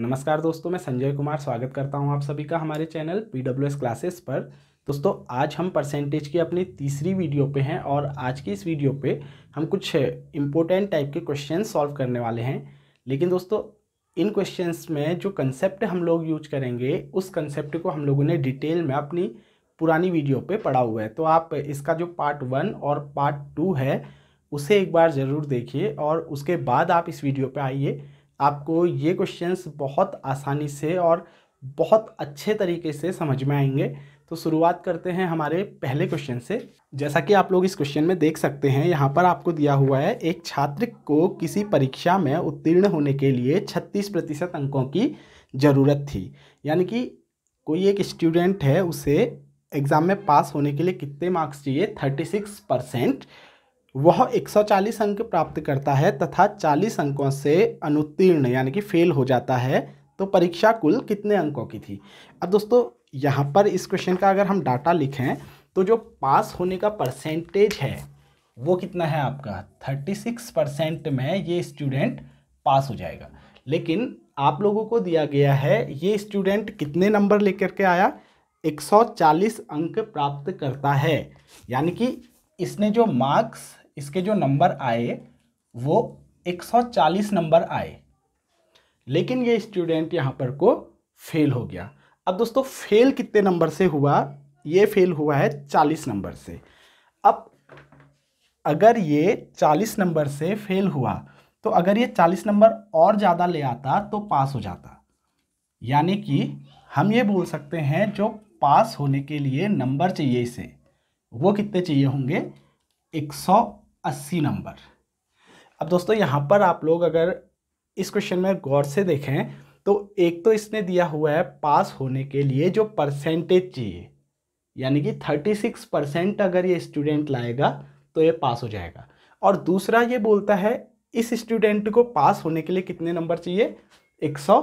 नमस्कार दोस्तों मैं संजय कुमार स्वागत करता हूं आप सभी का हमारे channel P W S classes पर दोस्तों आज हम परसेंटेज की अपनी तीसरी वीडियो पे हैं और आज की इस वीडियो पे हम कुछ इम्पोर्टेंट टाइप के क्वेश्चन सॉल्व करने वाले हैं लेकिन दोस्तों इन क्वेश्चंस में जो कंसेप्ट हम लोग यूज करेंगे उस कंसेप्ट को हम लोगों ने डिटेल में अपनी पुरानी वीडियो पर पढ़ा हुआ है तो आप इसका जो पार्ट वन और पार्ट टू है उसे एक बार ज़रूर देखिए और उसके बाद आप इस वीडियो पर आइए आपको ये क्वेश्चंस बहुत आसानी से और बहुत अच्छे तरीके से समझ में आएंगे तो शुरुआत करते हैं हमारे पहले क्वेश्चन से जैसा कि आप लोग इस क्वेश्चन में देख सकते हैं यहाँ पर आपको दिया हुआ है एक छात्र को किसी परीक्षा में उत्तीर्ण होने के लिए छत्तीस प्रतिशत अंकों की ज़रूरत थी यानी कि कोई एक स्टूडेंट है उसे एग्ज़ाम में पास होने के लिए कितने मार्क्स चाहिए थर्टी सिक्स परसेंट वह 140 अंक प्राप्त करता है तथा 40 अंकों से अनुत्तीर्ण यानी कि फेल हो जाता है तो परीक्षा कुल कितने अंकों की थी अब दोस्तों यहाँ पर इस क्वेश्चन का अगर हम डाटा लिखें तो जो पास होने का परसेंटेज है वो कितना है आपका 36 परसेंट में ये स्टूडेंट पास हो जाएगा लेकिन आप लोगों को दिया गया है ये स्टूडेंट कितने नंबर लेकर के आया 140 अंक प्राप्त करता है यानी कि इसने जो मार्क्स इसके जो नंबर आए वो 140 नंबर आए लेकिन ये स्टूडेंट यहाँ पर को फेल हो गया अब दोस्तों फेल कितने नंबर से हुआ ये फेल हुआ है 40 नंबर से अब अगर ये 40 नंबर से फेल हुआ तो अगर ये 40 नंबर और ज़्यादा ले आता तो पास हो जाता यानी कि हम ये बोल सकते हैं जो पास होने के लिए नंबर चाहिए इसे वो कितने चाहिए होंगे एक सौ अस्सी नंबर अब दोस्तों यहाँ पर आप लोग अगर इस क्वेश्चन में गौर से देखें तो एक तो इसने दिया हुआ है पास होने के लिए जो परसेंटेज चाहिए यानी कि थर्टी सिक्स परसेंट अगर ये स्टूडेंट लाएगा तो ये पास हो जाएगा और दूसरा ये बोलता है इस स्टूडेंट को पास होने के लिए कितने नंबर चाहिए एक सौ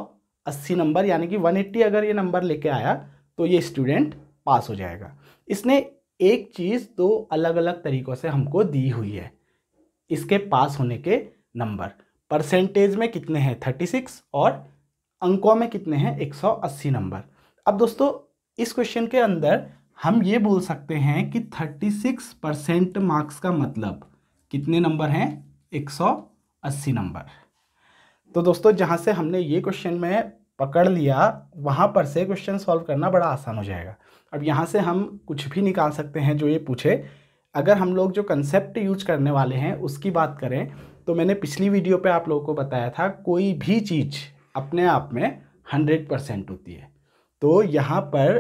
अस्सी नंबर यानी कि वन एट्टी अगर ये नंबर लेके आया तो ये स्टूडेंट पास हो जाएगा इसने एक चीज़ दो अलग अलग तरीक़ों से हमको दी हुई है इसके पास होने के नंबर परसेंटेज में कितने हैं थर्टी सिक्स और अंकों में कितने हैं एक सौ अस्सी नंबर अब दोस्तों इस क्वेश्चन के अंदर हम ये बोल सकते हैं कि थर्टी सिक्स परसेंट मार्क्स का मतलब कितने नंबर हैं एक सौ अस्सी नंबर तो दोस्तों जहाँ से हमने ये क्वेश्चन में पकड़ लिया वहाँ पर से क्वेश्चन सॉल्व करना बड़ा आसान हो जाएगा अब यहाँ से हम कुछ भी निकाल सकते हैं जो ये पूछे अगर हम लोग जो कंसेप्ट यूज करने वाले हैं उसकी बात करें तो मैंने पिछली वीडियो पे आप लोगों को बताया था कोई भी चीज़ अपने आप में हंड्रेड परसेंट होती है तो यहाँ पर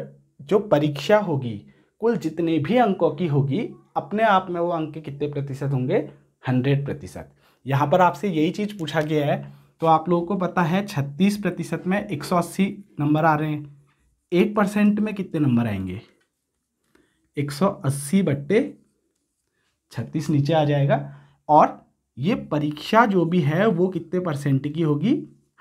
जो परीक्षा होगी कुल जितने भी अंकों की होगी अपने आप में वो अंक कितने प्रतिशत होंगे हंड्रेड प्रतिशत यहाँ पर आपसे यही चीज़ पूछा गया है तो आप लोगों को पता है छत्तीस प्रतिशत में एक सौ अस्सी नंबर आ रहे हैं एक परसेंट में कितने नंबर आएंगे एक सौ अस्सी बट्टे 36 नीचे आ जाएगा और ये परीक्षा जो भी है वो कितने परसेंट की होगी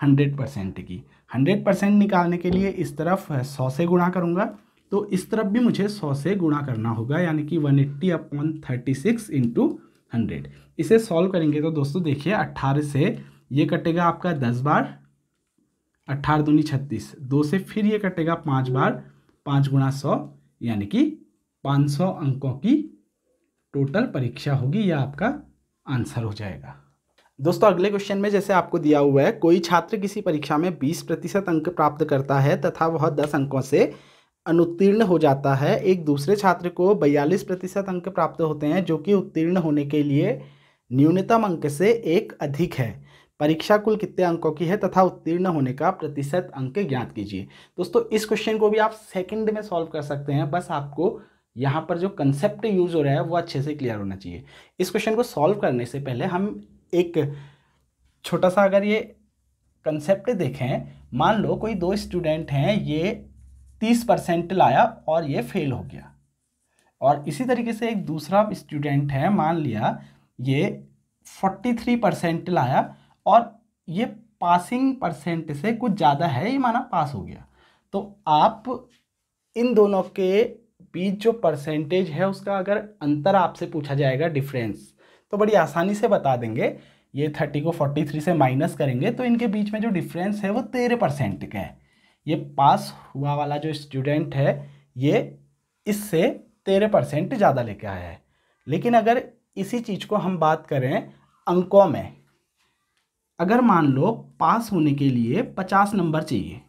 100 परसेंट की 100 परसेंट निकालने के लिए इस तरफ सौ से गुणा करूँगा तो इस तरफ भी मुझे सौ से गुणा करना होगा यानी कि one eighty upon thirty six इसे सॉल्व करेंगे तो दोस्तों देखिए अट्ठारह से ये कटेगा आपका दस बार अट्ठारह दूनी छत्तीस दो से फिर ये कटेगा पाँच बार पाँच गुणा सौ यानी कि पाँच सौ अंकों की टोटल परीक्षा होगी या आपका आंसर हो जाएगा दोस्तों अगले क्वेश्चन में जैसे आपको दिया हुआ है कोई छात्र किसी परीक्षा में 20 प्रतिशत अंक प्राप्त करता है तथा वह 10 अंकों से अनुत्तीर्ण हो जाता है एक दूसरे छात्र को बयालीस प्रतिशत अंक प्राप्त होते हैं जो कि उत्तीर्ण होने के लिए न्यूनतम अंक से एक अधिक है परीक्षा कुल कितने अंकों की है तथा उत्तीर्ण होने का प्रतिशत अंक ज्ञात कीजिए दोस्तों इस क्वेश्चन को भी आप सेकंड में सॉल्व कर सकते हैं बस आपको यहाँ पर जो कंसेप्ट यूज़ हो रहा है वो अच्छे से क्लियर होना चाहिए इस क्वेश्चन को सॉल्व करने से पहले हम एक छोटा सा अगर ये कंसेप्ट देखें मान लो कोई दो स्टूडेंट हैं ये तीस परसेंट लाया और ये फेल हो गया और इसी तरीके से एक दूसरा स्टूडेंट है मान लिया ये फोर्टी थ्री परसेंट लाया और ये पासिंग परसेंट से कुछ ज़्यादा है ये माना पास हो गया तो आप इन दोनों के बीच जो परसेंटेज है उसका अगर अंतर आपसे पूछा जाएगा डिफरेंस तो बड़ी आसानी से बता देंगे ये थर्टी को फोर्टी थ्री से माइनस करेंगे तो इनके बीच में जो डिफरेंस है वो तेरह परसेंट का है ये पास हुआ वाला जो स्टूडेंट है ये इससे तेरह परसेंट ज़्यादा लेके आया है लेकिन अगर इसी चीज़ को हम बात करें अंकों में अगर मान लो पास होने के लिए पचास नंबर चाहिए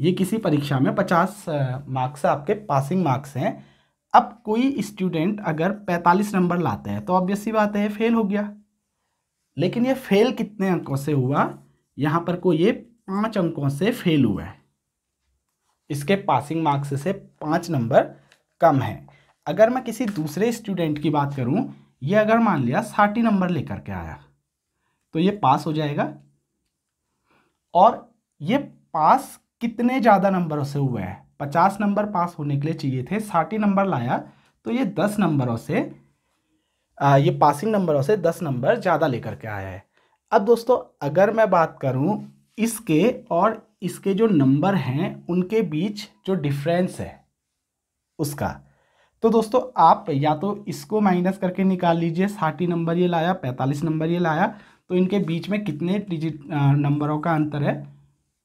ये किसी परीक्षा में पचास मार्क्स आपके पासिंग मार्क्स हैं अब कोई स्टूडेंट अगर पैंतालीस नंबर लाते हैं तो ऑब्वियस सी बात है फेल हो गया लेकिन ये फेल कितने अंकों से हुआ यहाँ पर को ये पाँच अंकों से फेल हुआ है इसके पासिंग मार्क्स से पाँच नंबर कम है अगर मैं किसी दूसरे स्टूडेंट की बात करूँ ये अगर मान लिया साठी नंबर लेकर के आया तो ये पास हो जाएगा और ये पास कितने ज़्यादा नंबरों से हुए हैं पचास नंबर पास होने के लिए चाहिए थे साठी नंबर लाया तो ये दस नंबरों से आ, ये पासिंग नंबरों से दस नंबर ज़्यादा लेकर के आया है अब दोस्तों अगर मैं बात करूँ इसके और इसके जो नंबर हैं उनके बीच जो डिफरेंस है उसका तो दोस्तों आप या तो इसको माइनस करके निकाल लीजिए साठी नंबर ये लाया पैंतालीस नंबर ये लाया तो इनके बीच में कितने डिजिट नंबरों का अंतर है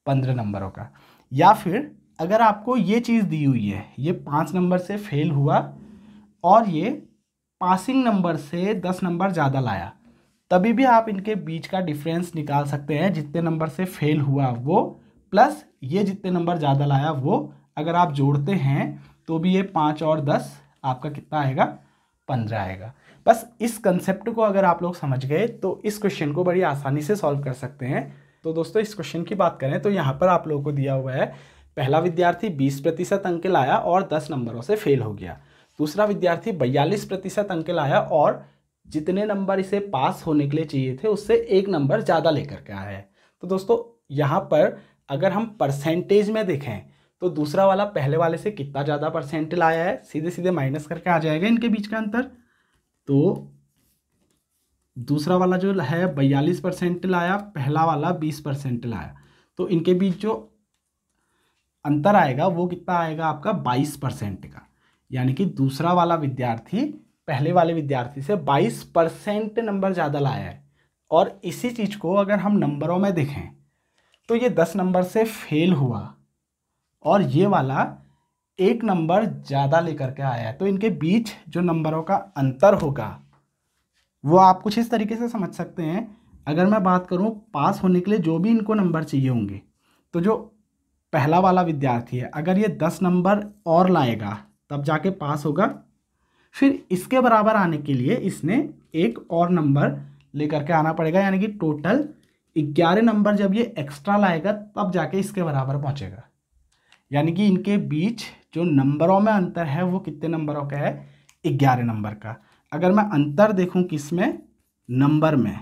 पंद्रह नंबरों का या फिर अगर आपको ये चीज़ दी हुई है ये पाँच नंबर से फेल हुआ और ये पासिंग नंबर से दस नंबर ज़्यादा लाया तभी भी आप इनके बीच का डिफरेंस निकाल सकते हैं जितने नंबर से फेल हुआ वो प्लस ये जितने नंबर ज़्यादा लाया वो अगर आप जोड़ते हैं तो भी ये पाँच और दस आपका कितना आएगा पंद्रह आएगा बस इस कंसेप्ट को अगर आप लोग समझ गए तो इस क्वेश्चन को बड़ी आसानी से सॉल्व कर सकते हैं तो दोस्तों इस क्वेश्चन की बात करें तो यहाँ पर आप लोगों को दिया हुआ है पहला विद्यार्थी बीस प्रतिशत अंक लाया और दस नंबरों से फेल हो गया दूसरा विद्यार्थी बयालीस प्रतिशत अंक लाया और जितने नंबर इसे पास होने के लिए चाहिए थे उससे एक नंबर ज़्यादा लेकर के आया है तो दोस्तों यहाँ पर अगर हम परसेंटेज में देखें तो दूसरा वाला पहले वाले से कितना ज़्यादा परसेंट लाया है सीधे सीधे माइनस करके आ जाएगा इनके बीच का अंतर तो दूसरा वाला जो है बयालीस परसेंट लाया पहला वाला बीस परसेंट लाया तो इनके बीच जो अंतर आएगा वो कितना आएगा आपका बाईस परसेंट का यानी कि दूसरा वाला विद्यार्थी पहले वाले विद्यार्थी से बाईस परसेंट नंबर ज़्यादा लाया है और इसी चीज़ को अगर हम नंबरों में देखें तो ये दस नंबर से फेल हुआ और ये वाला एक नंबर ज़्यादा लेकर के आया है तो इनके बीच जो नंबरों का अंतर होगा वो आप कुछ इस तरीके से समझ सकते हैं अगर मैं बात करूँ पास होने के लिए जो भी इनको नंबर चाहिए होंगे तो जो पहला वाला विद्यार्थी है अगर ये दस नंबर और लाएगा तब जाके पास होगा फिर इसके बराबर आने के लिए इसने एक और नंबर लेकर के आना पड़ेगा यानी कि टोटल ग्यारह नंबर जब ये एक्स्ट्रा लाएगा तब जाके इसके बराबर पहुंचेगा यानी कि इनके बीच जो नंबरों में अंतर है वो कितने नंबरों का है ग्यारह नंबर का अगर मैं अंतर देखूं किस में नंबर में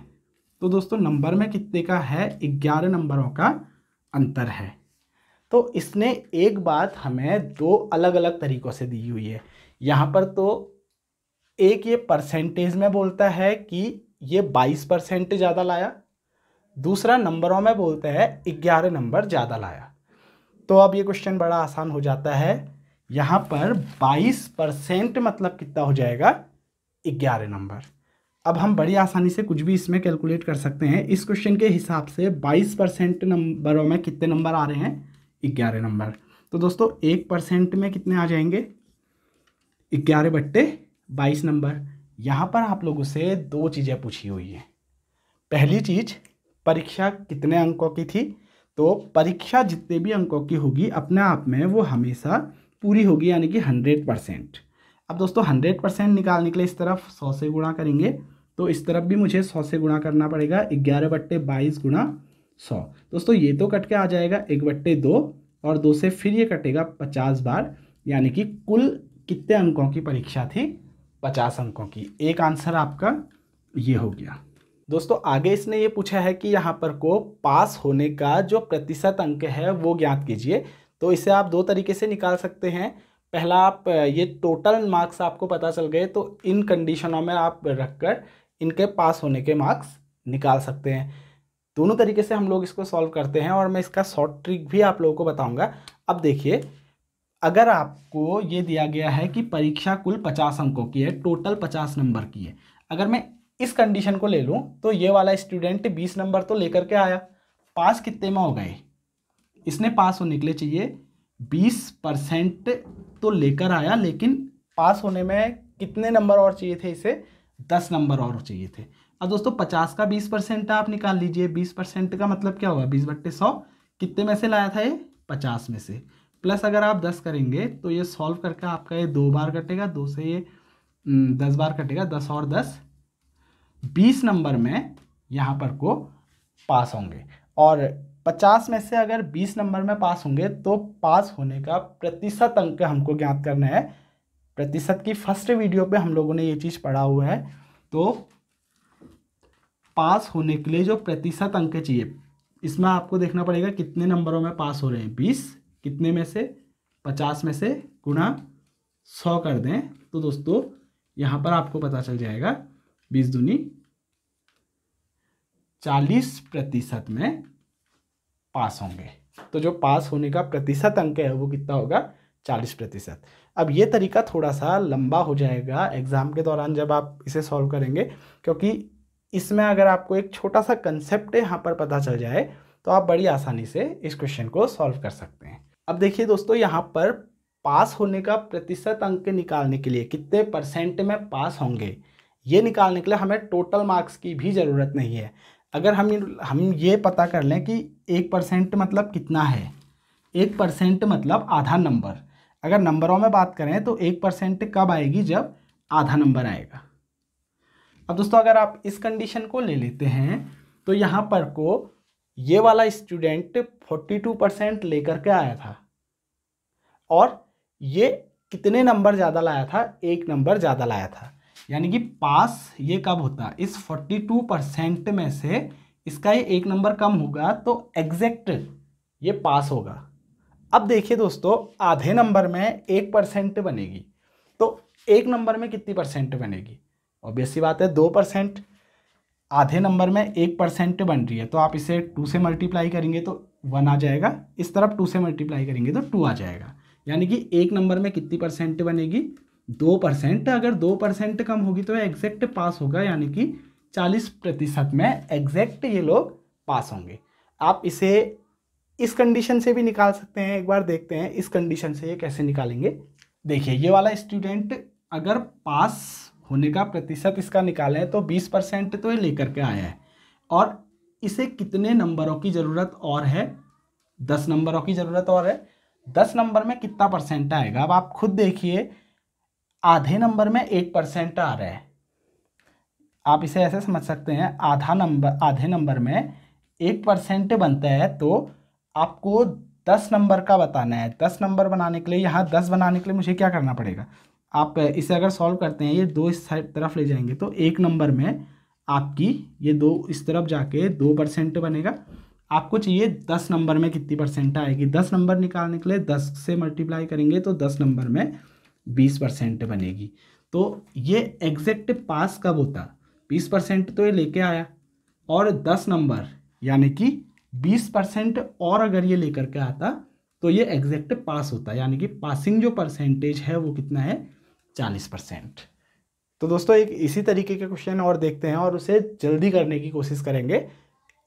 तो दोस्तों नंबर में कितने का है ग्यारह नंबरों का अंतर है तो इसने एक बात हमें दो अलग अलग तरीक़ों से दी हुई है यहाँ पर तो एक ये परसेंटेज में बोलता है कि ये बाईस परसेंट ज़्यादा लाया दूसरा नंबरों में बोलता है ग्यारह नंबर ज़्यादा लाया तो अब ये क्वेश्चन बड़ा आसान हो जाता है यहाँ पर बाईस परसेंट मतलब कितना हो जाएगा ग्यारह नंबर अब हम बड़ी आसानी से कुछ भी इसमें कैलकुलेट कर सकते हैं इस क्वेश्चन के हिसाब से 22 परसेंट नंबरों में कितने नंबर आ रहे हैं ग्यारह नंबर तो दोस्तों एक परसेंट में कितने आ जाएंगे ग्यारह बट्टे बाईस नंबर यहाँ पर आप लोगों से दो चीज़ें पूछी हुई हैं पहली चीज़ परीक्षा कितने अंकों की थी तो परीक्षा जितने भी अंकों की होगी अपने आप में वो हमेशा पूरी होगी यानी कि हंड्रेड परसेंट अब दोस्तों हंड्रेड परसेंट निकाल निकले इस तरफ सौ से गुणा करेंगे तो इस तरफ भी मुझे सौ से गुणा करना पड़ेगा ग्यारह बट्टे बाईस गुणा सौ दोस्तों ये तो कट के आ जाएगा एक बट्टे दो और दो से फिर ये कटेगा पचास बार यानी कि कुल कितने अंकों की परीक्षा थी पचास अंकों की एक आंसर आपका ये हो गया दोस्तों आगे इसने ये पूछा है कि यहाँ पर को पास होने का जो प्रतिशत अंक है वो ज्ञात कीजिए तो इसे आप दो तरीके से निकाल सकते हैं पहला आप ये टोटल मार्क्स आपको पता चल गए तो इन कंडीशनों में आप रखकर इनके पास होने के मार्क्स निकाल सकते हैं दोनों तरीके से हम लोग इसको सॉल्व करते हैं और मैं इसका शॉर्ट ट्रिक भी आप लोगों को बताऊंगा अब देखिए अगर आपको ये दिया गया है कि परीक्षा कुल पचास अंकों की है टोटल पचास नंबर की है अगर मैं इस कंडीशन को ले लूँ तो ये वाला स्टूडेंट बीस नंबर तो लेकर के आया पास कितने में हो गए इसने पास होने के लिए चाहिए बीस परसेंट तो लेकर आया लेकिन पास होने में कितने नंबर और चाहिए थे इसे दस नंबर और चाहिए थे अब दोस्तों पचास का बीस परसेंट आप निकाल लीजिए बीस परसेंट का मतलब क्या हुआ बीस बट्टे सौ कितने में से लाया था ये पचास में से प्लस अगर आप दस करेंगे तो ये सॉल्व करके आपका ये दो बार कटेगा दो से ये दस बार कटेगा दस और दस बीस नंबर में यहाँ पर को पास होंगे और पचास में से अगर बीस नंबर में पास होंगे तो पास होने का प्रतिशत अंक हमको ज्ञात करना है प्रतिशत की फर्स्ट वीडियो पे हम लोगों ने ये चीज़ पढ़ा हुआ है तो पास होने के लिए जो प्रतिशत अंक चाहिए इसमें आपको देखना पड़ेगा कितने नंबरों में पास हो रहे हैं बीस कितने में से पचास में से गुणा सौ कर दें तो दोस्तों यहाँ पर आपको पता चल जाएगा बीस दूनी चालीस प्रतिशत में पास होंगे तो जो पास होने का प्रतिशत अंक है वो कितना होगा चालीस प्रतिशत अब ये तरीका थोड़ा सा लंबा हो जाएगा एग्ज़ाम के दौरान जब आप इसे सॉल्व करेंगे क्योंकि इसमें अगर आपको एक छोटा सा कंसेप्ट यहाँ पर पता चल जाए तो आप बड़ी आसानी से इस क्वेश्चन को सॉल्व कर सकते हैं अब देखिए दोस्तों यहाँ पर पास होने का प्रतिशत अंक निकालने के लिए कितने परसेंट में पास होंगे ये निकालने के लिए हमें टोटल मार्क्स की भी ज़रूरत नहीं है अगर हम हम ये पता कर लें कि एक परसेंट मतलब कितना है एक परसेंट मतलब आधा नंबर अगर नंबरों में बात करें तो एक परसेंट कब आएगी जब आधा नंबर आएगा अब दोस्तों अगर आप इस कंडीशन को ले लेते हैं तो यहाँ पर को ये वाला स्टूडेंट फोर्टी टू परसेंट लेकर के आया था और ये कितने नंबर ज़्यादा लाया था एक नंबर ज़्यादा लाया था यानी कि पास ये कब होता इस फोर्टी टू परसेंट में से इसका ये एक नंबर कम होगा तो एग्जैक्ट ये पास होगा अब देखिए दोस्तों आधे नंबर में एक परसेंट बनेगी तो एक नंबर में कितनी परसेंट बनेगी ऑब्वियस सी बात है दो परसेंट आधे नंबर में एक परसेंट बन रही है तो आप इसे टू से मल्टीप्लाई करेंगे तो वन आ जाएगा इस तरफ टू से मल्टीप्लाई करेंगे तो टू आ जाएगा यानी कि एक नंबर में कितनी परसेंट बनेगी दो परसेंट अगर दो परसेंट कम होगी तो एग्जैक्ट पास होगा यानी कि चालीस प्रतिशत में एग्जैक्ट ये लोग पास होंगे आप इसे इस कंडीशन से भी निकाल सकते हैं एक बार देखते हैं इस कंडीशन से ये कैसे निकालेंगे देखिए ये वाला स्टूडेंट अगर पास होने का प्रतिशत इसका निकालें तो बीस परसेंट तो ये लेकर के आया है और इसे कितने नंबरों की ज़रूरत और है दस नंबरों की ज़रूरत और है दस नंबर में कितना परसेंट आएगा अब आप खुद देखिए आधे नंबर में एक परसेंट आ रहा है आप इसे ऐसे समझ सकते हैं आधा नंबर आधे नंबर में एक परसेंट बनता है तो आपको दस नंबर का बताना है दस नंबर बनाने के लिए यहाँ दस बनाने के लिए मुझे क्या करना पड़ेगा आप इसे अगर सॉल्व करते हैं ये दो इस साइड तरफ ले जाएंगे तो एक नंबर में आपकी ये दो इस तरफ जाके दो परसेंट बनेगा आपको चाहिए दस नंबर में कितनी परसेंट आएगी दस नंबर निकालने के लिए दस से मल्टीप्लाई करेंगे तो दस नंबर में बीस परसेंट बनेगी तो ये एग्जैक्ट पास कब होता बीस परसेंट तो ये लेके आया और दस नंबर यानी कि बीस परसेंट और अगर ये लेकर के आता तो ये एग्जैक्ट पास होता यानी कि पासिंग जो परसेंटेज है वो कितना है चालीस परसेंट तो दोस्तों एक इसी तरीके के क्वेश्चन और देखते हैं और उसे जल्दी करने की कोशिश करेंगे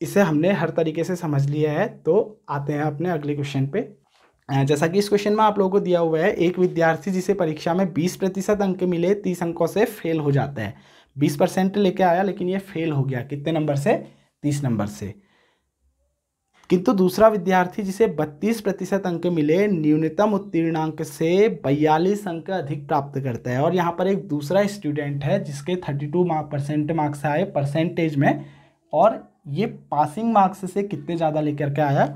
इसे हमने हर तरीके से समझ लिया है तो आते हैं अपने अगले क्वेश्चन पे जैसा कि इस क्वेश्चन में आप लोगों को दिया हुआ है एक विद्यार्थी जिसे परीक्षा में बीस प्रतिशत अंक मिले तीस अंकों से फेल हो जाता है बीस परसेंट लेके आया लेकिन ये फेल हो गया कितने नंबर से तीस नंबर से किंतु दूसरा विद्यार्थी जिसे बत्तीस प्रतिशत अंक मिले न्यूनतम उत्तीर्णांक से बयालीस अंक अधिक प्राप्त करता है और यहाँ पर एक दूसरा स्टूडेंट है जिसके थर्टी टू परसेंट मार्क्स आए परसेंटेज में और ये पासिंग मार्क्स से कितने ज़्यादा लेकर के आया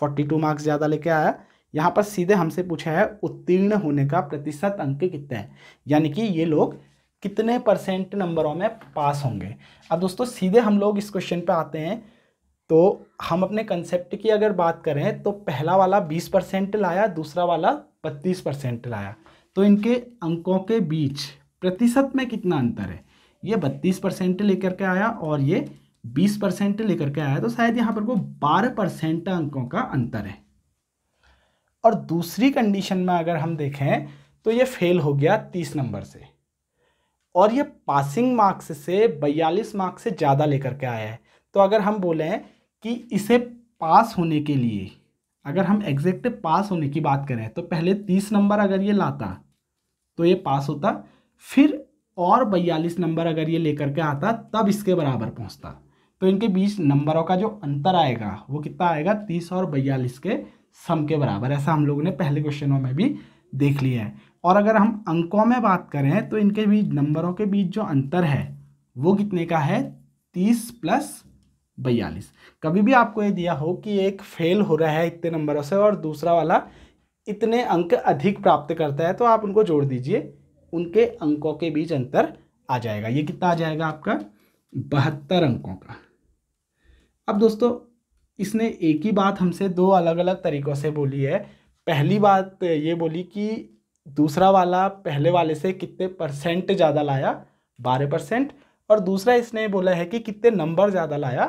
फोर्टी टू मार्क्स ज़्यादा लेकर आया यहाँ पर सीधे हमसे पूछा है उत्तीर्ण होने का प्रतिशत अंक कितना है यानी कि ये लोग कितने परसेंट नंबरों में पास होंगे अब दोस्तों सीधे हम लोग इस क्वेश्चन पे आते हैं तो हम अपने कंसेप्ट की अगर बात करें तो पहला वाला बीस परसेंट लाया दूसरा वाला बत्तीस परसेंट लाया तो इनके अंकों के बीच प्रतिशत में कितना अंतर है ये बत्तीस परसेंट लेकर के आया और ये बीस परसेंट लेकर के आया तो शायद यहाँ पर को बारह परसेंट अंकों का अंतर है और दूसरी कंडीशन में अगर हम देखें तो ये फेल हो गया तीस नंबर से और ये पासिंग मार्क्स से बयालीस मार्क्स से ज़्यादा लेकर के आया है तो अगर हम बोलें कि इसे पास होने के लिए अगर हम एग्जैक्ट पास होने की बात करें तो पहले तीस नंबर अगर ये लाता तो ये पास होता फिर और बयालीस नंबर अगर ये लेकर के आता तब इसके बराबर पहुंचता तो इनके बीच नंबरों का जो अंतर आएगा वो कितना आएगा तीस और बयालीस के सम के बराबर ऐसा हम लोगों ने पहले क्वेश्चनों में भी देख लिया है और अगर हम अंकों में बात करें तो इनके बीच नंबरों के बीच जो अंतर है वो कितने का है तीस प्लस बयालीस कभी भी आपको ये दिया हो कि एक फेल हो रहा है इतने नंबरों से और दूसरा वाला इतने अंक अधिक प्राप्त करता है तो आप उनको जोड़ दीजिए उनके अंकों के बीच अंतर आ जाएगा ये कितना आ जाएगा आपका बहत्तर अंकों का अब दोस्तों इसने एक ही बात हमसे दो अलग अलग तरीक़ों से बोली है पहली बात तो ये बोली कि दूसरा वाला पहले वाले से कितने परसेंट ज़्यादा लाया बारह परसेंट और दूसरा इसने बोला है कि कितने नंबर ज़्यादा लाया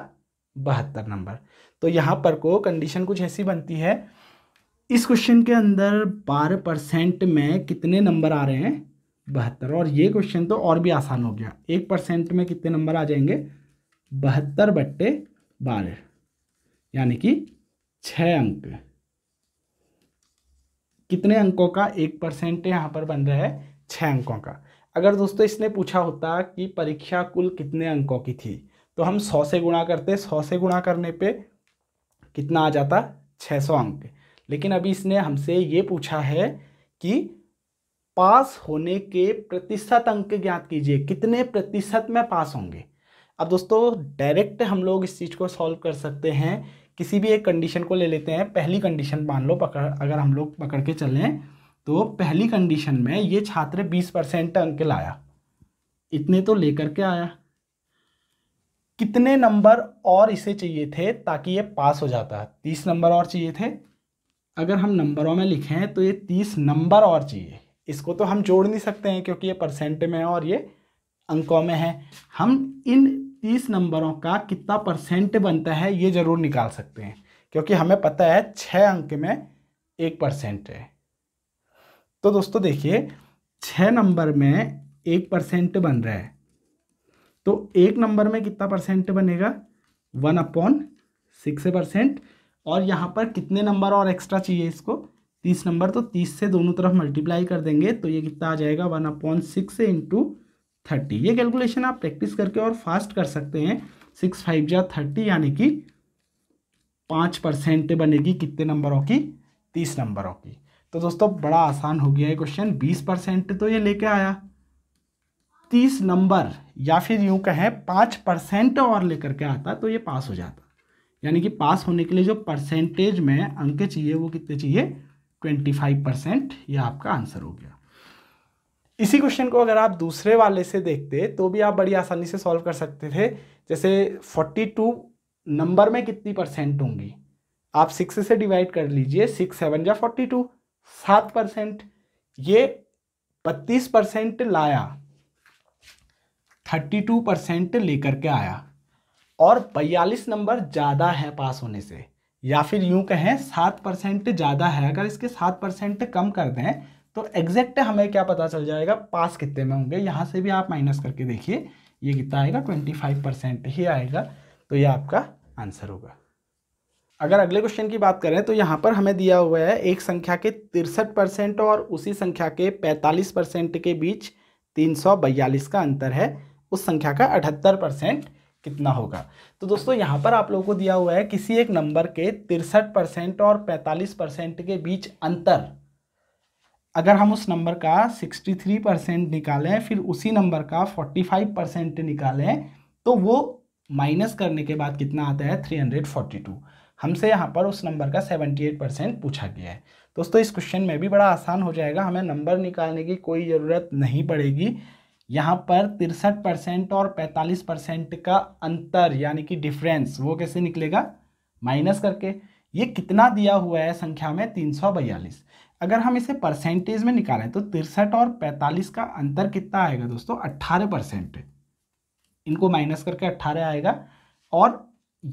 बहत्तर नंबर तो यहाँ पर को कंडीशन कुछ ऐसी बनती है इस क्वेश्चन के अंदर बारह परसेंट में कितने नंबर आ रहे हैं बहत्तर और ये क्वेश्चन तो और भी आसान हो गया एक परसेंट में कितने नंबर आ जाएंगे बहत्तर बट्टे बारह यानी कि छ अंक कितने अंकों का एक परसेंट यहां पर बन रहा है छ अंकों का अगर दोस्तों इसने पूछा होता कि परीक्षा कुल कितने अंकों की थी तो हम सौ से गुणा करते सौ से गुणा करने पे कितना आ जाता छः सौ अंक लेकिन अभी इसने हमसे ये पूछा है कि पास होने के प्रतिशत अंक ज्ञात कीजिए कितने प्रतिशत में पास होंगे अब दोस्तों डायरेक्ट हम लोग इस चीज़ को सॉल्व कर सकते हैं किसी भी एक कंडीशन को ले लेते हैं पहली कंडीशन मान लो पकड़ अगर हम लोग पकड़ के चलें तो पहली कंडीशन में ये छात्र बीस परसेंट अंक लाया इतने तो लेकर के आया कितने नंबर और इसे चाहिए थे ताकि ये पास हो जाता तीस नंबर और चाहिए थे अगर हम नंबरों में लिखें तो ये तीस नंबर और चाहिए इसको तो हम जोड़ नहीं सकते हैं क्योंकि ये परसेंट में है और ये अंकों में है हम इन तीस नंबरों का कितना परसेंट बनता है ये ज़रूर निकाल सकते हैं क्योंकि हमें पता है छः अंक में एक परसेंट है तो दोस्तों देखिए छ नंबर में एक परसेंट बन रहा है तो एक नंबर में कितना परसेंट बनेगा वन अपॉन सिक्स परसेंट और यहाँ पर कितने नंबर और एक्स्ट्रा चाहिए इसको तीस नंबर तो तीस से दोनों तरफ मल्टीप्लाई कर देंगे तो ये कितना आ जाएगा one upon six into thirty ये कैलकुलेशन आप प्रैक्टिस करके और फास्ट कर सकते हैं सिक्स फाइव जा थर्टी यानी कि पाँच परसेंट बनेगी कितने नंबरों की तीस नंबरों की तो दोस्तों बड़ा आसान हो गया है क्वेश्चन बीस परसेंट तो ये लेके आया तीस नंबर या फिर यूं कहें पाँच परसेंट और लेकर के आता तो ये पास हो जाता यानी कि पास होने के लिए जो परसेंटेज में अंक चाहिए वो कितने चाहिए ट्वेंटी फाइव परसेंट यह आपका आंसर हो गया इसी क्वेश्चन को अगर आप दूसरे वाले से देखते तो भी आप बड़ी आसानी से सॉल्व कर सकते थे जैसे 42 नंबर में कितनी परसेंट होंगी आप सिक्स से डिवाइड कर लीजिए सिक्स सेवन या फोर्टी टू सात परसेंट ये बत्तीस परसेंट लाया थर्टी टू परसेंट लेकर के आया और बयालीस नंबर ज़्यादा है पास होने से या फिर यूं कहें सात परसेंट ज़्यादा है अगर इसके सात परसेंट कम कर दें तो एग्जैक्ट हमें क्या पता चल जाएगा पास कितने में होंगे यहाँ से भी आप माइनस करके देखिए ये कितना आएगा ट्वेंटी फाइव परसेंट ही आएगा तो ये आपका आंसर होगा अगर अगले क्वेश्चन की बात करें तो यहाँ पर हमें दिया हुआ है एक संख्या के तिरसठ परसेंट और उसी संख्या के पैंतालीस परसेंट के बीच तीन सौ बयालीस का अंतर है उस संख्या का अठहत्तर परसेंट कितना होगा तो दोस्तों यहाँ पर आप लोगों को दिया हुआ है किसी एक नंबर के तिरसठ परसेंट और पैंतालीस परसेंट के बीच अंतर अगर हम उस नंबर का 63 परसेंट निकालें फिर उसी नंबर का 45 परसेंट निकालें तो वो माइनस करने के बाद कितना आता है 342 हमसे यहाँ पर उस नंबर का 78 परसेंट पूछा गया है दोस्तों इस क्वेश्चन में भी बड़ा आसान हो जाएगा हमें नंबर निकालने की कोई ज़रूरत नहीं पड़ेगी यहाँ पर तिरसठ परसेंट और पैंतालीस परसेंट का अंतर यानी कि डिफरेंस वो कैसे निकलेगा माइनस करके ये कितना दिया हुआ है संख्या में तीन सौ बयालीस अगर हम इसे परसेंटेज में निकालें तो तिरसठ और पैंतालीस का अंतर कितना आएगा दोस्तों अट्ठारह परसेंट इनको माइनस करके अट्ठारह आएगा और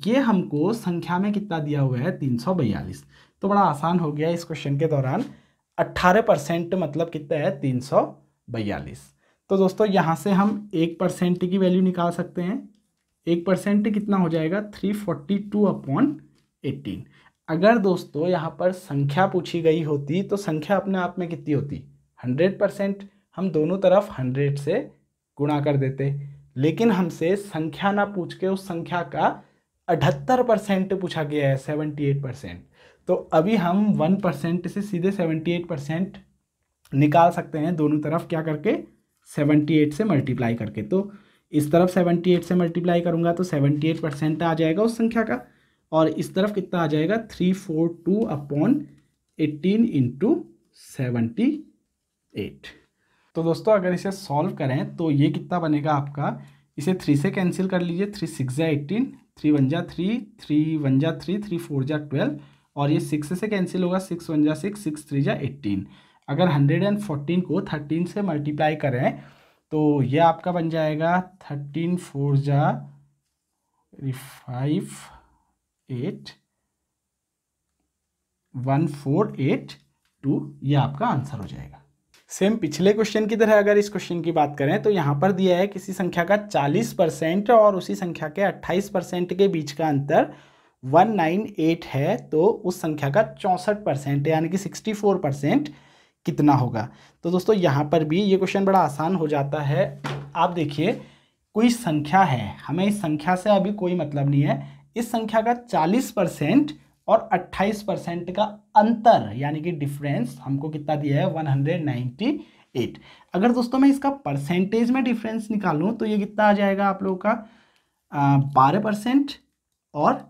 ये हमको संख्या में कितना दिया हुआ है तीन सौ बयालीस तो बड़ा आसान हो गया इस क्वेश्चन के दौरान अट्ठारह परसेंट मतलब कितना है तीन सौ बयालीस तो दोस्तों यहाँ से हम एक परसेंट की वैल्यू निकाल सकते हैं एक परसेंट कितना हो जाएगा three forty two upon eighteen अगर दोस्तों यहाँ पर संख्या पूछी गई होती तो संख्या अपने आप में कितनी होती हंड्रेड परसेंट हम दोनों तरफ हंड्रेड से गुणा कर देते लेकिन हमसे संख्या ना पूछ के उस संख्या का अठहत्तर परसेंट पूछा गया है सेवेंटी एट परसेंट तो अभी हम वन परसेंट से सीधे सेवेंटी एट परसेंट निकाल सकते हैं दोनों तरफ क्या करके सेवेंटी एट से मल्टीप्लाई करके तो इस तरफ सेवेंटी एट से मल्टीप्लाई करूँगा तो सेवेंटी एट परसेंट आ जाएगा उस संख्या का और इस तरफ कितना आ जाएगा three four two upon eighteen into seventy eight तो दोस्तों अगर इसे सॉल्व करें तो ये कितना बनेगा आपका इसे थ्री से कैंसिल कर लीजिए थ्री सिक्स जै एट्टीन थ्री वन जा थ्री थ्री वन जा थ्री थ्री फोर जा ट्वेल्व और ये सिक्स से कैंसिल होगा सिक्स वन जा सिक्स सिक्स थ्री जा एट्टीन अगर हंड्रेड एंड फोर्टीन को थर्टीन से मल्टीप्लाई करें तो ये आपका बन जाएगा थर्टीन फोर जा five eight one four eight two ये आपका आंसर हो जाएगा सेम पिछले क्वेश्चन की तरह अगर इस क्वेश्चन की बात करें तो यहाँ पर दिया है किसी संख्या का 40 परसेंट और उसी संख्या के 28 परसेंट के बीच का अंतर 198 है तो उस संख्या का चौंसठ परसेंट यानी कि 64 परसेंट कितना होगा तो दोस्तों यहाँ पर भी ये क्वेश्चन बड़ा आसान हो जाता है आप देखिए कोई संख्या है हमें इस संख्या से अभी कोई मतलब नहीं है इस संख्या का 40 परसेंट और 28 परसेंट का अंतर यानी कि डिफरेंस हमको कितना दिया है 198 अगर दोस्तों मैं इसका परसेंटेज में डिफरेंस निकालूं तो ये कितना आ जाएगा आप लोगों का बारह परसेंट और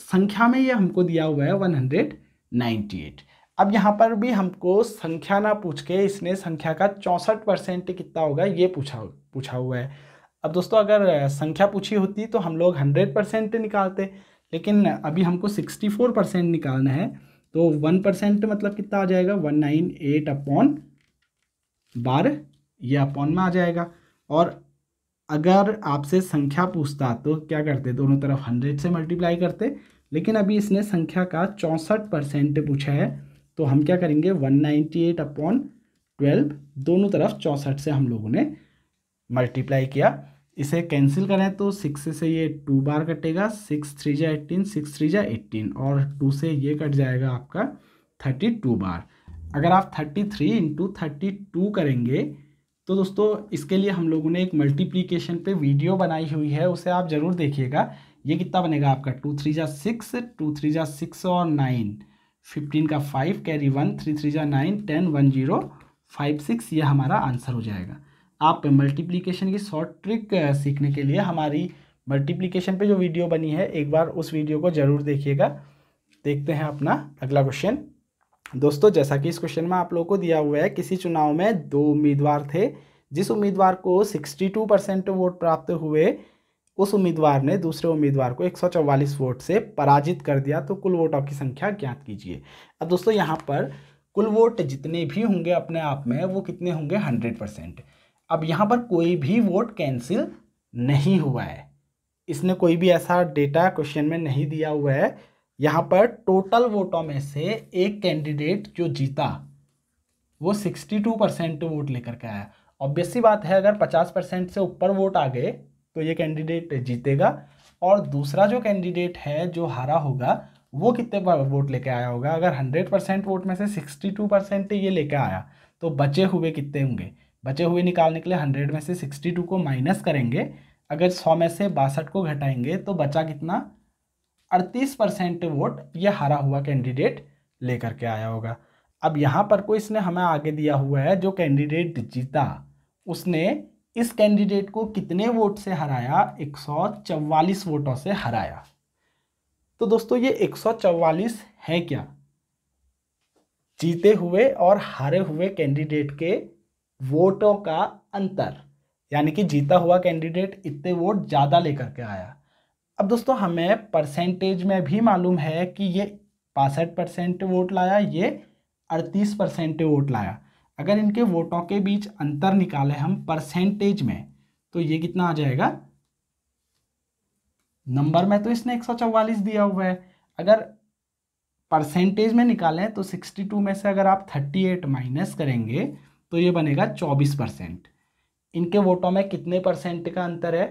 संख्या में ये हमको दिया हुआ है 198 अब यहाँ पर भी हमको संख्या ना पूछ के इसने संख्या का चौंसठ परसेंट कितना होगा ये पूछा पूछा हुआ है अब दोस्तों अगर संख्या पूछी होती तो हम लोग हंड्रेड परसेंट निकालते लेकिन अभी हमको सिक्सटी फोर परसेंट निकालना है तो वन परसेंट मतलब कितना आ जाएगा वन नाइन एट अपॉन बारह यह अपॉन में आ जाएगा और अगर आपसे संख्या पूछता तो क्या करते दोनों तरफ हंड्रेड से मल्टीप्लाई करते लेकिन अभी इसने संख्या का चौंसठ परसेंट पूछा है तो हम क्या करेंगे one ninety eight upon twelve दोनों तरफ चौंसठ से हम लोगों ने मल्टीप्लाई किया इसे कैंसिल करें तो सिक्स से ये टू बार कटेगा सिक्स थ्री जा एट्टीन सिक्स थ्री जा एट्टीन और टू से ये कट जाएगा आपका थर्टी टू बार अगर आप thirty three into thirty two करेंगे तो दोस्तों इसके लिए हम लोगों ने एक मल्टीप्लीकेशन पे वीडियो बनाई हुई है उसे आप ज़रूर देखिएगा ये कितना बनेगा आपका टू थ्री जा सिक्स टू थ्री जा सिक्स और नाइन फिफ्टीन का five carry one three three जा nine ten one zero five six यह हमारा आंसर हो जाएगा आप मल्टीप्लिकेशन की शॉर्ट ट्रिक सीखने के लिए हमारी मल्टीप्लिकेशन पे जो वीडियो बनी है एक बार उस वीडियो को ज़रूर देखिएगा देखते हैं अपना अगला क्वेश्चन दोस्तों जैसा कि इस क्वेश्चन में आप लोगों को दिया हुआ है किसी चुनाव में दो उम्मीदवार थे जिस उम्मीदवार को 62 परसेंट वोट प्राप्त हुए उस उम्मीदवार ने दूसरे उम्मीदवार को चौवालीस वोट से पराजित कर दिया तो कुल वोटों की संख्या ज्ञात कीजिए अब दोस्तों यहाँ पर कुल वोट जितने भी होंगे अपने आप में वो कितने होंगे हंड्रेड परसेंट अब यहाँ पर कोई भी वोट कैंसिल नहीं हुआ है इसने कोई भी ऐसा डेटा क्वेश्चन में नहीं दिया हुआ है यहाँ पर टोटल वोटों में से एक कैंडिडेट जो जीता वो सिक्सटी टू परसेंट वोट लेकर के आया ऑब्वियसली बात है अगर पचास परसेंट से ऊपर वोट आ गए तो ये कैंडिडेट जीतेगा और दूसरा जो कैंडिडेट है जो हारा होगा वो कितने वोट लेके आया होगा अगर हंड्रेड परसेंट वोट में से सिक्सटी टू परसेंट ये लेकर आया तो बचे हुए कितने होंगे बचे हुए निकालने के लिए हंड्रेड में से सिक्सटी टू को माइनस करेंगे अगर सौ में से बासठ को घटाएंगे तो बचा कितना अड़तीस परसेंट वोट ये हारा हुआ कैंडिडेट लेकर के आया होगा अब यहाँ पर कोई इसने हमें आगे दिया हुआ है जो कैंडिडेट जीता उसने इस कैंडिडेट को कितने वोट से हराया चवालीस वोटों से हराया तो दोस्तों ये चवालीस है क्या जीते हुए और हारे हुए कैंडिडेट के वोटों का अंतर यानी कि जीता हुआ कैंडिडेट इतने वोट ज़्यादा लेकर के आया अब दोस्तों हमें परसेंटेज में भी मालूम है कि ये बासठ परसेंट वोट लाया ये अड़तीस परसेंट वोट लाया अगर इनके वोटों के बीच अंतर निकाले हम परसेंटेज में तो ये कितना आ जाएगा नंबर में तो इसने 144 दिया हुआ है अगर परसेंटेज में निकालें तो 62 में से अगर आप 38 माइनस करेंगे तो ये बनेगा चौबीस परसेंट इनके वोटों में कितने परसेंट का अंतर है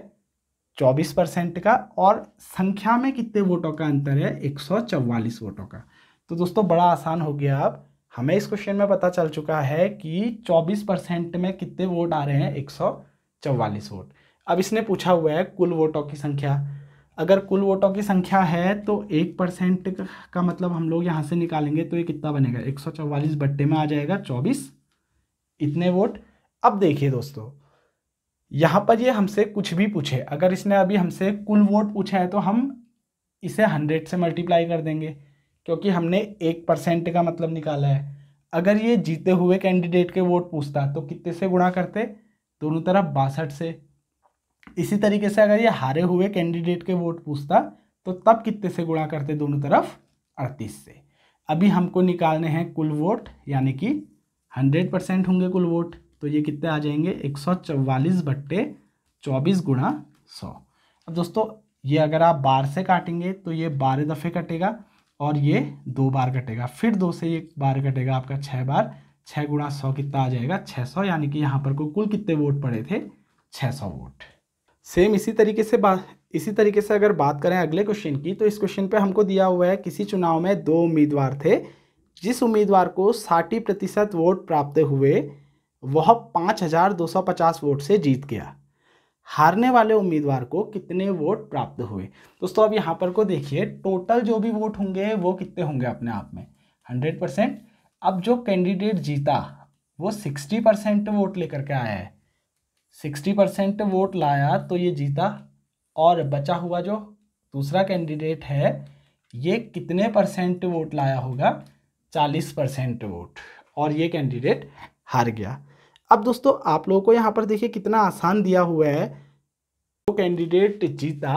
चौबीस परसेंट का और संख्या में कितने वोटों का अंतर है एक सौ चौवालीस वोटों का तो दोस्तों बड़ा आसान हो गया अब हमें इस क्वेश्चन में पता चल चुका है कि चौबीस परसेंट में कितने वोट आ रहे हैं एक सौ चवालीस वोट अब इसने पूछा हुआ है कुल वोटों की संख्या अगर कुल वोटों की संख्या है तो एक परसेंट का मतलब हम लोग यहाँ से निकालेंगे तो ये कितना बनेगा एक सौ चौवालीस बट्टे में आ जाएगा चौबीस इतने वोट अब देखिए दोस्तों यहाँ पर ये हमसे कुछ भी पूछे अगर इसने अभी हमसे कुल वोट पूछा है तो हम इसे हंड्रेड से मल्टीप्लाई कर देंगे क्योंकि हमने एक परसेंट का मतलब निकाला है अगर ये जीते हुए कैंडिडेट के वोट पूछता तो कितने से गुणा करते दोनों तरफ बासठ से इसी तरीके से अगर ये हारे हुए कैंडिडेट के वोट पूछता तो तब कितने से गुणा करते दोनों तरफ अड़तीस से अभी हमको निकालने हैं कुल वोट यानी कि हंड्रेड परसेंट होंगे कुल वोट तो ये कितने आ जाएंगे एक सौ चौवालीस बट्टे चौबीस गुणा सौ अब दोस्तों ये अगर आप बार से काटेंगे तो ये बारह दफ़े कटेगा और ये दो बार कटेगा फिर दो से एक बार कटेगा आपका छः बार छः गुणा सौ कितना आ जाएगा छः सौ यानी कि यहाँ पर को कुल कितने वोट पड़े थे छः सौ वोट सेम इसी तरीके से बात इसी तरीके से अगर बात करें अगले क्वेश्चन की तो इस क्वेश्चन पे हमको दिया हुआ है किसी चुनाव में दो उम्मीदवार थे जिस उम्मीदवार को साठी प्रतिशत वोट प्राप्त हुए वह पाँच हजार दो सौ पचास वोट से जीत गया हारने वाले उम्मीदवार को कितने वोट प्राप्त हुए दोस्तों अब यहाँ पर को देखिए टोटल जो भी वोट होंगे वो कितने होंगे अपने आप में हंड्रेड परसेंट अब जो कैंडिडेट जीता वो सिक्सटी परसेंट वोट लेकर के आया है सिक्सटी परसेंट वोट लाया तो ये जीता और बचा हुआ जो दूसरा कैंडिडेट है ये कितने परसेंट वोट लाया होगा चालीस परसेंट वोट और ये कैंडिडेट हार गया अब दोस्तों आप लोगों को यहाँ पर देखिए कितना आसान दिया हुआ है जो कैंडिडेट जीता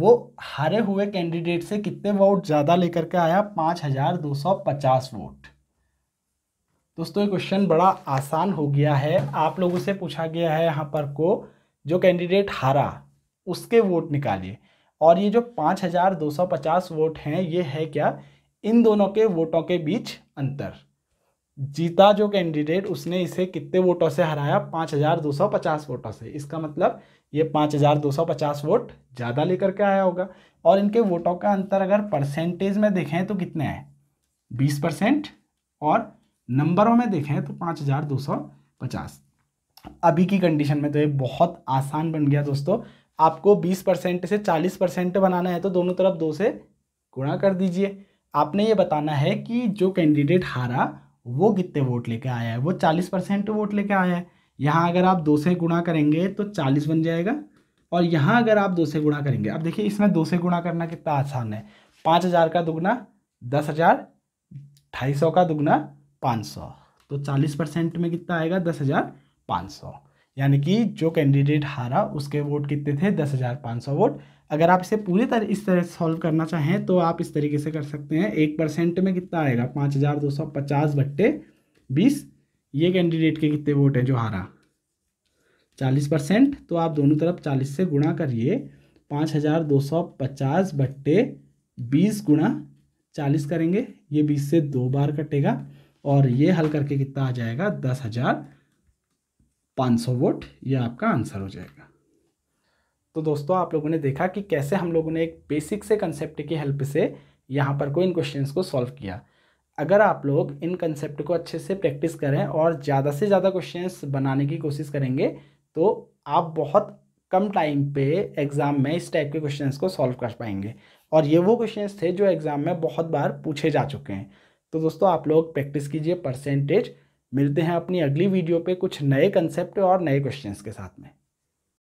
वो हारे हुए कैंडिडेट से कितने वोट ज़्यादा लेकर के आया पाँच हज़ार दो सौ पचास वोट दोस्तों ये क्वेश्चन बड़ा आसान हो गया है आप लोगों से पूछा गया है यहाँ पर को जो कैंडिडेट हारा उसके वोट निकालिए और ये जो पाँच हज़ार दो सौ पचास वोट हैं ये है क्या इन दोनों के वोटों के बीच अंतर जीता जो कैंडिडेट उसने इसे कितने वोटों से हराया पाँच हज़ार दो सौ पचास वोटों से इसका मतलब ये पाँच हज़ार दो सौ पचास वोट ज़्यादा लेकर के आया होगा और इनके वोटों का अंतर अगर परसेंटेज में देखें तो कितने हैं बीस परसेंट और नंबरों में देखें तो पाँच हज़ार दो सौ पचास अभी की कंडीशन में तो ये बहुत आसान बन गया दोस्तों आपको बीस परसेंट से चालीस परसेंट बनाना है तो दोनों तरफ दो से गुणा कर दीजिए आपने ये बताना है कि जो कैंडिडेट हारा वो कितने वोट लेके आया है वो चालीस परसेंट वोट लेके आया है यहाँ अगर आप दो से गुणा करेंगे तो चालीस बन जाएगा और यहाँ अगर आप दो से गुणा करेंगे अब देखिए इसमें दो से गुणा करना कितना आसान है पाँच हज़ार का दुगना दस हज़ार ढाई सौ का दुगना पाँच सौ तो चालीस परसेंट में कितना आएगा दस हज़ार पाँच सौ यानी कि जो कैंडिडेट हारा उसके वोट कितने थे दस हज़ार पाँच सौ वोट अगर आप इसे पूरी तरह इस तरह से सॉल्व करना चाहें तो आप इस तरीके से कर सकते हैं एक परसेंट में कितना आएगा पाँच हज़ार दो सौ पचास बट्टे बीस ये कैंडिडेट के कितने वोट हैं जो हारा चालीस परसेंट तो आप दोनों तरफ चालीस से गुणा करिए पाँच हज़ार दो सौ पचास बट्टे बीस गुणा चालीस करेंगे ये बीस से दो बार कटेगा और ये हल करके कितना आ जाएगा दस हज़ार पाँच सौ वोट ये आपका आंसर हो जाएगा तो दोस्तों आप लोगों ने देखा कि कैसे हम लोगों ने एक बेसिक से कंसेप्ट की हेल्प से यहाँ पर कोई इन क्वेश्चन को सॉल्व किया अगर आप लोग इन कंसेप्ट को अच्छे से प्रैक्टिस करें और ज़्यादा से ज़्यादा क्वेश्चंस बनाने की कोशिश करेंगे तो आप बहुत कम टाइम पे एग्ज़ाम में इस टाइप के क्वेश्चंस को सॉल्व कर पाएंगे और ये वो क्वेश्चंस थे जो एग्ज़ाम में बहुत बार पूछे जा चुके हैं तो दोस्तों आप लोग प्रैक्टिस कीजिए परसेंटेज मिलते हैं अपनी अगली वीडियो पे कुछ नए कंसेप्ट और नए क्वेश्चंस के साथ में